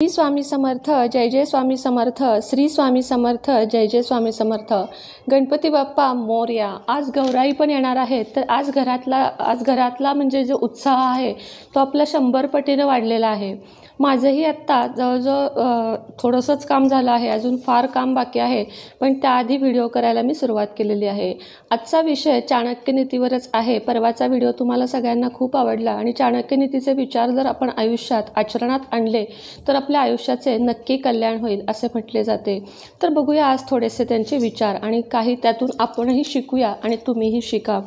श्री स्वामी समर्थ जय जय स्वामी समर्थ श्री स्वामी समर्थ जय जय स्वामी समर्थ गणपती बाप्पा मोर्या आज गौराई पण येणार आहे तर आज घरातला आज घरातला म्हणजे जो उत्साह आहे तो आपला शंभर पटीनं वाढलेला आहे माझंही आत्ता जवळजवळ थोडंसंच काम झालं आहे अजून फार काम बाकी आहे पण त्याआधी व्हिडिओ करायला मी सुरुवात केलेली आहे आजचा विषय चाणक्य नीतीवरच आहे परवाचा व्हिडिओ तुम्हाला सगळ्यांना खूप आवडला आणि चाणक्य नीतीचे विचार जर आपण आयुष्यात आचरणात आणले तर आपल्या आयुष्याचे नक्की कल्याण होईल असे म्हटले जाते तर बघूया आज थोडेसे त्यांचे विचार आणि काही त्यातून आपणही शिकूया आणि तुम्हीही शिका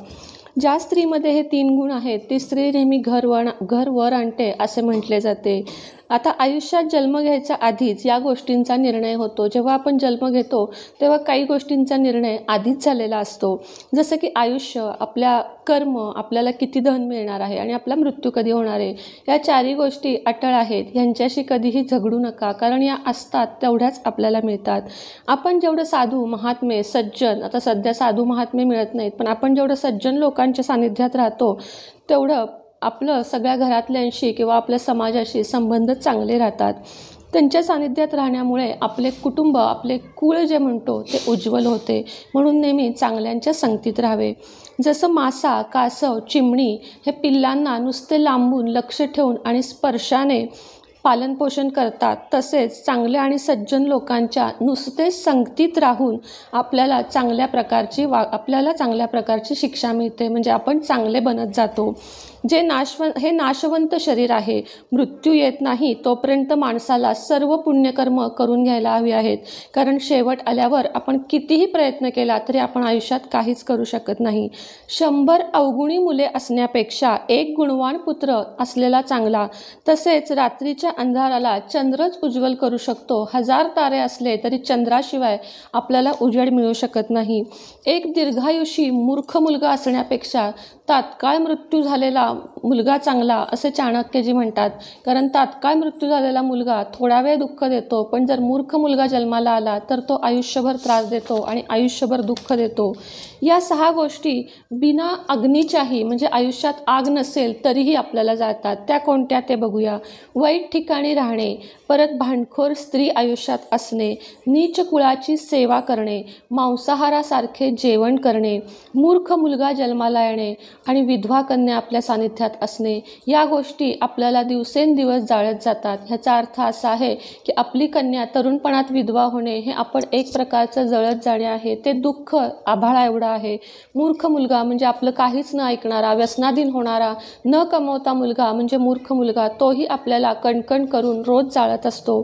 ज्या स्त्रीमध्ये हे तीन गुण आहेत ती स्त्री नेहमी घर वर घर वर आणते असे म्हटले जाते आता आयुष्यात जन्म घ्यायच्या आधीच या गोष्टींचा निर्णय होतो जेव्हा आपण जन्म घेतो तेव्हा काही गोष्टींचा निर्णय आधीच झालेला असतो जसं की आयुष्य आपल्या कर्म आपल्याला किती धन मिळणार आहे आणि आपला मृत्यू कधी होणार आहे या चारही गोष्टी अटळ आहेत ह्यांच्याशी कधीही झगडू नका कारण या असतात तेवढ्याच आपल्याला मिळतात आपण जेवढं साधू महात्मे सज्जन आता सध्या साधू महात्मे मिळत नाहीत पण आपण जेवढं सज्जन लोकांच्या सानिध्यात राहतो तेवढं आपलं सगळ्या घरातल्यांशी किंवा आपल्या समाजाशी संबंध चांगले राहतात त्यांच्या सानिध्यात राहण्यामुळे आपले कुटुंब आपले कुळ जे म्हणतो ते उज्ज्वल होते म्हणून नेहमी चांगल्यांच्या संगतीत राहावे जसं मासा कासव चिमणी हे पिल्लांना नुसते लांबून लक्ष ठेवून आणि स्पर्शाने पालनपोषण करतात तसेच चांगल्या आणि सज्जन लोकांच्या नुसते संगतीत राहून आपल्याला चांगल्या प्रकारची वा आपल्याला चांगल्या प्रकारची शिक्षा मिळते म्हणजे आपण चांगले बनत जातो जे नाशव हे नाशवंत शरीर आहे मृत्यू येत नाही तोपर्यंत माणसाला सर्व पुण्यकर्म करून घ्यायला हवी आहेत कारण शेवट आल्यावर आपण कितीही प्रयत्न केला तरी आपण आयुष्यात काहीच करू शकत नाही शंभर अवगुणी मुले असण्यापेक्षा एक गुणवान पुत्र असलेला चांगला तसेच रात्रीच्या अंधाराला चंद्रच उज्ज्वल करू शकतो हजार तारे असले तरी चंद्राशिवाय आपल्याला उजेड मिळू शकत नाही एक दीर्घायुषी मूर्ख मुलगा असण्यापेक्षा तात्काळ मृत्यू झालेला मुलगा चांगला असे चाणक्यजी म्हणतात कारण तात्काळ मृत्यू झालेला मुलगा थोडा वेळ दुःख देतो पण जर मूर्ख मुलगा जन्माला आला तर तो आयुष्यभर त्रास देतो आणि आयुष्यभर दुःख देतो या सहा गोष्टी बिना अग्नीच्याही म्हणजे आयुष्यात आग नसेल तरीही आपल्याला जातात त्या कोणत्या ते बघूया वाईट ठिकाणी राहणे परत भांडखोर स्त्री आयुष्यात असणे नीच कुळाची सेवा करणे मांसाहारासारखे जेवण करणे मूर्ख मुलगा जन्माला येणे आणि विधवा कन्या आपल्या सानिध्यात असणे या गोष्टी आपल्याला दिवसेंदिवस जाळत जातात ह्याचा अर्थ असा आहे की आपली कन्या तरुणपणात विधवा होणे हे आपण एक प्रकारचं जळत जाणे आहे ते दुःख आभाळा एवढं आहे मूर्ख मुलगा म्हणजे आपलं काहीच न ऐकणारा व्यसनाधीन होणारा न कमवता मुलगा म्हणजे मूर्ख मुलगा तोही आपल्याला कणकण करून रोज जाळत असतो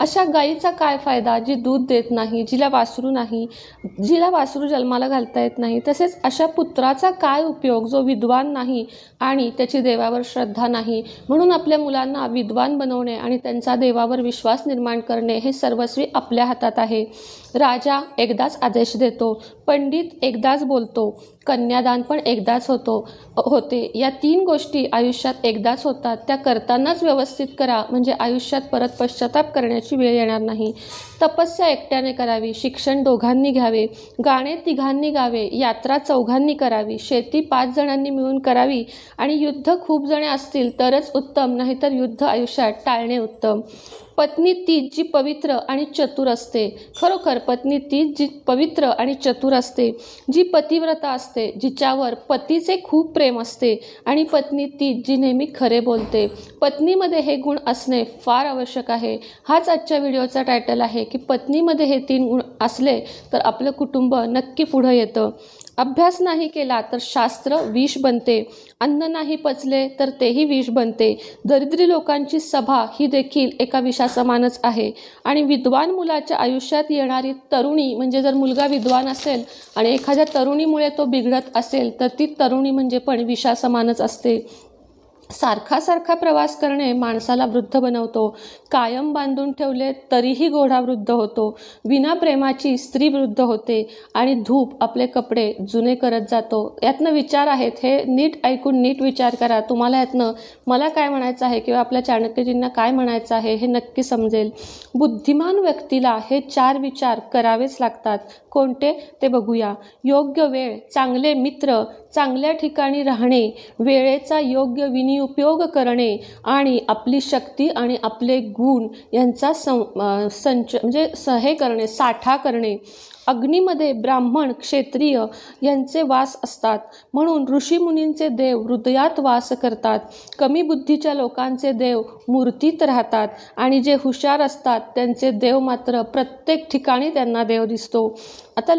अशा गाईचा काय फायदा जी दूध देत नाही जिला वासरू नाही जिला वासरू जन्माला घालता येत नाही तसेच अशा पुत्राचा काय उपयोग जो विद्वान नाही आणि आणि त्याची देवावर श्रद्धा नाही म्हणून आपल्या मुलांना विद्वान बनवणे आणि त्यांचा देवावर विश्वास निर्माण करणे हे सर्वस्वी आपल्या हातात आहे राजा एकदाच आदेश देतो पंडित एकदाच बोलतो कन्यादान पण एकदाच होतो होते या तीन गोष्टी आयुष्यात एकदाच होतात त्या करतानाच व्यवस्थित करा म्हणजे आयुष्यात परत पश्चाताप करण्याची वेळ येणार नाही तपस्या एकट्याने करावी शिक्षण दोघांनी घ्यावे गाणे तिघांनी गावे यात्रा चौघांनी करावी शेती पाच जणांनी मिळून करावी आणि युद्ध खूप जणे असतील तरच उत्तम नाहीतर युद्ध आयुष्यात टाळणे उत्तम पत्नी तीच जी पवित्र आणि चतुर असते खरोखर पत्नी तीच जी पवित्र आणि चतुर असते जी पतिव्रता असते जिच्यावर पतीचे खूप प्रेम असते आणि पत्नी तीच जी नेहमी खरे बोलते पत्नीमध्ये हे गुण असणे फार आवश्यक आहे हाच आजच्या व्हिडिओचा टायटल आहे की पत्नीमध्ये हे तीन गुण असले तर आपलं कुटुंब नक्की पुढं येतं अभ्यास नाही केला तर शास्त्र विष बनते अन्न नाही पचले तर तेही विष बनते दरिद्री लोकांची सभा ही देखील एका विषासमानच आहे आणि विद्वान मुलाच्या आयुष्यात येणारी तरुणी म्हणजे जर मुलगा विद्वान असेल आणि एखाद्या तरुणीमुळे तो बिघडत असेल तर ती तरुणी म्हणजे पण विषासमानच असते सारखा सारखा प्रवास करणे माणसाला वृद्ध बनवतो कायम बांधून ठेवले तरीही घोडा वृद्ध होतो विना प्रेमाची स्त्री वृद्ध होते आणि धूप आपले कपडे जुने करत जातो यातनं विचार आहेत हे नीट ऐकून नीट विचार करा तुम्हाला यातनं मला काय म्हणायचं आहे किंवा आपल्या चाणक्यजींना काय म्हणायचं आहे हे नक्की समजेल बुद्धिमान व्यक्तीला हे चार विचार करावेच लागतात कोणते ते बघूया योग्य वेळ चांगले मित्र चांगल्या ठिकाणी राहणे वेळेचा योग्य विनियोग उपयोग करणे आणि आपली शक्ती आणि आपले गुण यांचा संच म्हणजे सहे करणे साठा करणे अग्नीमध्ये ब्राह्मण क्षेत्रिय यांचे वास असतात म्हणून ऋषीमुनींचे देव हृदयात वास करतात कमी बुद्धीच्या लोकांचे देव मूर्तीत राहतात आणि जे हुशार असतात त्यांचे देव मात्र प्रत्येक ठिकाणी त्यांना देव दिसतो आता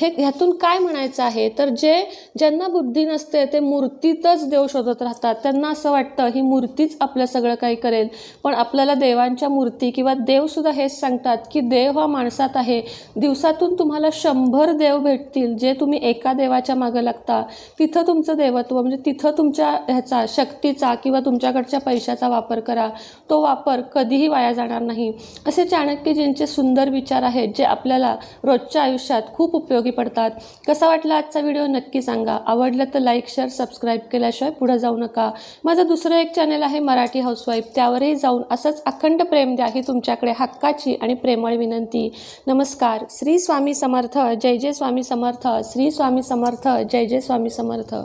हे ह्यातून काय म्हणायचं आहे तर जे ज्यांना बुद्धी नसते ते मूर्तीतच देव शोधत राहतात त्यांना असं वाटतं ही मूर्तीच आपलं सगळं काही करेल पण आपल्याला देवांच्या मूर्ती किंवा देवसुद्धा हेच सांगतात की देव हा माणसात आहे दिवसातून तुम्हाला शंभर देव भेटतील जे तुम्ही एका देवाच्या मागं लागता तिथं तुमचं देवत्व म्हणजे तिथं तुमच्या ह्याचा शक्तीचा किंवा तुमच्याकडच्या पैशाचा वापर करा तो वापर कधीही वाया जाणार नाही असे चाणक्यजींचे सुंदर विचार आहेत जे आपल्याला रोजच्या आयुष्यात खूप उपयोग उपयोगी पडतात कसा वाटला आजचा व्हिडिओ नक्की सांगा आवडलं तर लाईक शेअर सबस्क्राईब केल्याशिवाय पुढे जाऊ नका माझं दुसरं एक चॅनल आहे मराठी हाऊसवाईफ त्यावरही जाऊन असंच अखंड प्रेम द्या ही तुमच्याकडे हक्काची आणि प्रेमळ विनंती नमस्कार श्री स्वामी समर्थ जय जय स्वामी समर्थ श्री स्वामी समर्थ जय जय स्वामी समर्थ